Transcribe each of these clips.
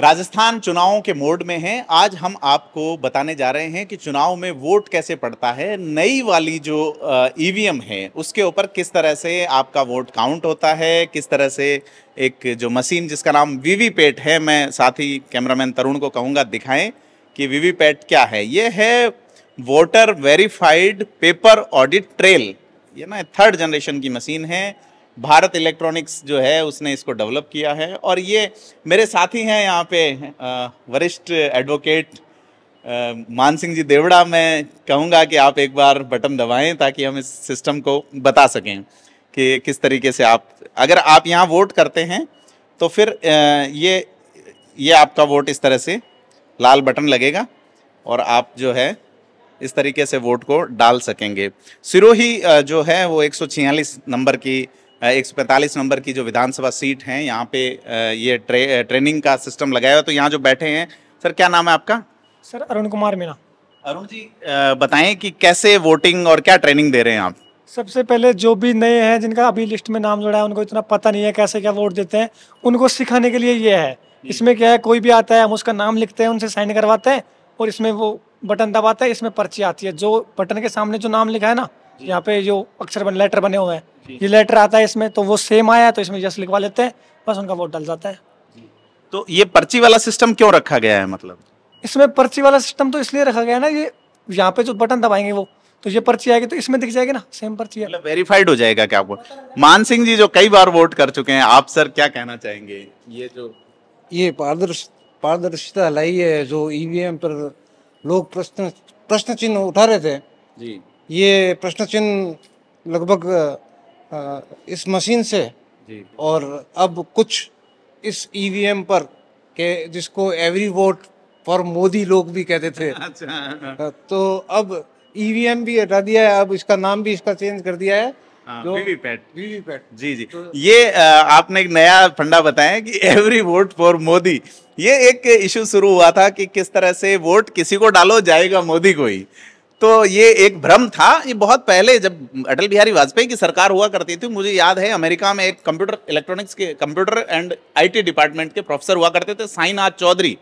राजस्थान चुनावों के मोड में हैं आज हम आपको बताने जा रहे हैं कि चुनाव में वोट कैसे पड़ता है नई वाली जो ईवीएम e है उसके ऊपर किस तरह से आपका वोट काउंट होता है किस तरह से एक जो मशीन जिसका नाम वीवीपैट है मैं साथ ही कैमरामैन तरुण को कहूंगा दिखाएं कि वीवीपैट क्या है ये है voter verified paper audit trail ये ना थर्ड जनरेशन की मशीन है भारत इलेक्ट्रॉनिक्स जो है उसने इसको डेवलप किया है और ये मेरे साथी हैं यहाँ पे वरिष्ठ एडवोकेट मान सिंह जी देवड़ा मैं कहूँगा कि आप एक बार बटन दबाएं ताकि हम इस सिस्टम को बता सकें कि किस तरीके से आप अगर आप यहाँ वोट करते हैं तो फिर ये ये आपका वोट इस तरह से लाल बटन लगेगा और आप जो है इस तरीके से वोट को डाल सकेंगे सिरोही जो है वो एक नंबर की एक नंबर की जो विधानसभा सीट है यहाँ पे ये ट्रे, ट्रेनिंग का सिस्टम लगाया हुआ तो यहाँ जो बैठे हैं सर क्या नाम है आपका सर अरुण कुमार मीणा अरुण जी बताएं कि कैसे वोटिंग और क्या ट्रेनिंग दे रहे हैं आप सबसे पहले जो भी नए हैं जिनका अभी लिस्ट में नाम जुड़ा है उनको इतना पता नहीं है कैसे क्या वोट देते हैं उनको सिखाने के लिए ये है इसमें क्या है कोई भी आता है हम उसका नाम लिखते हैं उनसे साइन करवाते हैं और इसमें वो बटन दबाते है इसमें पर्ची आती है जो बटन के सामने जो नाम लिखा है ना यहाँ पे जो अक्षर बने लेटर बने हुए हैं ये लेटर आता है इसमें तो वो सेम आया तो इसमें जस्ट लिखवा लेते हैं बस उनका वोट डल जाता है तो ये पर्ची वाला सिस्टम क्यों रखा गया है मतलब इसमें पर्ची वाला सिस्टम तो इसलिए रखा गया है ना ये यहाँ पे जो बटन दबाएंगे वो तो ये पर्ची आएगी तो इसमें दिख जाएगी ना सेम पर्ची मतलब वेरीफाइड हो जाएगा क्या आपको मान सिंह जी जो कई बार वोट कर चुके हैं आप सर क्या कहना चाहेंगे ये जो ये पारदर्श पारदर्शिता लाई है जो ईवीएम e पर लोग प्रश्न प्रश्न चिन्ह उठा रहे थे जी ये प्रश्न चिन्ह लगभग इस मशीन से और अब कुछ इस ईवीएम e पर के जिसको एवरी वोट फॉर मोदी लोग भी कहते थे अच्छा। तो अब ई e भी हटा दिया है अब इसका नाम भी इसका चेंज कर दिया है हाँ, जी जी तो, ये आपने एक नया फंडा बताया कि एवरी वोट फॉर मोदी ये एक इशू शुरू हुआ था कि किस तरह से वोट किसी को डालो जाएगा मोदी को ही तो ये एक भ्रम था ये बहुत पहले जब अटल बिहारी वाजपेयी की सरकार हुआ करती थी मुझे याद है अमेरिका में एक कंप्यूटर इलेक्ट्रॉनिक्स के कंप्यूटर एंड आईटी डिपार्टमेंट के प्रोफेसर हुआ करते थे साईनाथ चौधरी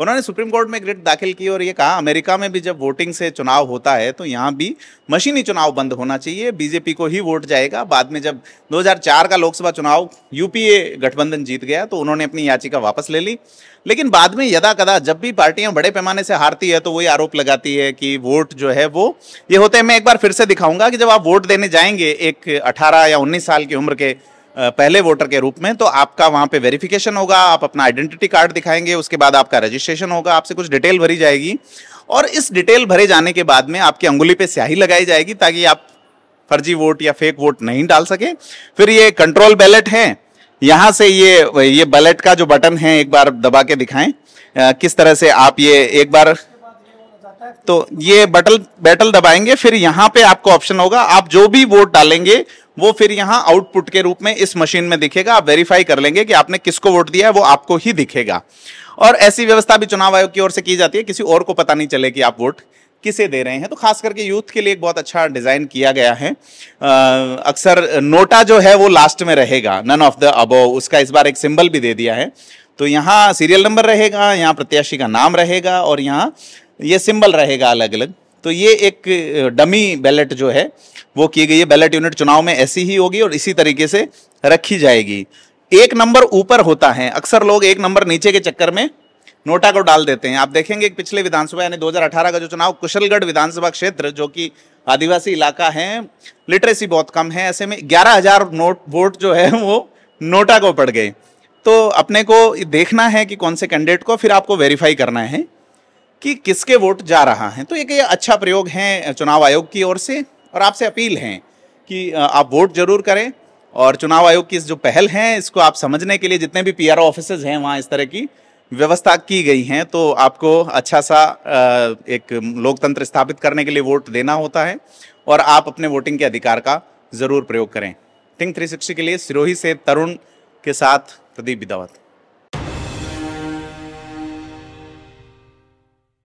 उन्होंने सुप्रीम कोर्ट में एक रिट दाखिल की और ये कहा अमेरिका में भी जब वोटिंग से चुनाव होता है तो यहाँ भी मशीनी चुनाव बंद होना चाहिए बीजेपी को ही वोट जाएगा बाद में जब 2004 का लोकसभा चुनाव यूपीए गठबंधन जीत गया तो उन्होंने अपनी याचिका वापस ले ली लेकिन बाद में यदा कदा जब भी पार्टियां बड़े पैमाने से हारती है तो वही आरोप लगाती है कि वोट जो है वो ये होते हैं मैं एक बार फिर से दिखाऊंगा कि जब आप वोट देने जाएंगे एक अठारह या उन्नीस साल की उम्र के पहले वोटर के रूप में तो आपका वहाँ पे वेरिफिकेशन होगा आप अपना आइडेंटिटी कार्ड दिखाएंगे उसके बाद आपका रजिस्ट्रेशन होगा आपसे कुछ डिटेल भरी जाएगी और इस डिटेल भरे जाने के बाद में आपकी अंगुली पे स्याही लगाई जाएगी ताकि आप फर्जी वोट या फेक वोट नहीं डाल सके फिर ये कंट्रोल बैलेट है यहाँ से ये ये बैलेट का जो बटन है एक बार दबा के दिखाएं आ, किस तरह से आप ये एक बार तो ये बटल बैटल दबाएंगे फिर यहाँ पे आपको ऑप्शन होगा आप जो भी वोट डालेंगे वो फिर यहाँ आउटपुट के रूप में इस मशीन में दिखेगा आप वेरीफाई कर लेंगे कि आपने किसको वोट दिया है वो आपको ही दिखेगा और ऐसी व्यवस्था भी चुनाव आयोग की ओर से की जाती है किसी और को पता नहीं चले कि आप वोट किसे दे रहे हैं तो खास करके यूथ के लिए एक बहुत अच्छा डिज़ाइन किया गया है अक्सर नोटा जो है वो लास्ट में रहेगा नन ऑफ द अबो उसका इस बार एक सिंबल भी दे दिया है तो यहाँ सीरियल नंबर रहेगा यहाँ प्रत्याशी का नाम रहेगा और यहाँ ये सिंबल रहेगा अलग अलग तो ये एक डमी बैलेट जो है वो की गई है बैलेट यूनिट चुनाव में ऐसी ही होगी और इसी तरीके से रखी जाएगी एक नंबर ऊपर होता है अक्सर लोग एक नंबर नीचे के चक्कर में नोटा को डाल देते हैं आप देखेंगे पिछले विधानसभा यानी 2018 का जो चुनाव कुशलगढ़ विधानसभा क्षेत्र जो कि आदिवासी इलाका है लिटरेसी बहुत कम है ऐसे में ग्यारह हजार नोट वोट जो है वो नोटा को पड़ गए तो अपने को देखना है कि कौन से कैंडिडेट को फिर आपको वेरीफाई करना है कि किसके वोट जा रहा है तो एक ये अच्छा प्रयोग है चुनाव आयोग की ओर से और आपसे अपील है कि आप वोट जरूर करें और चुनाव आयोग की जो पहल है इसको आप समझने के लिए जितने भी पी आर ऑफिसेज हैं वहाँ इस तरह की व्यवस्था की गई हैं तो आपको अच्छा सा एक लोकतंत्र स्थापित करने के लिए वोट देना होता है और आप अपने वोटिंग के अधिकार का ज़रूर प्रयोग करें थिंक थ्री के लिए सिरोही से तरुण के साथ प्रदीप विदावत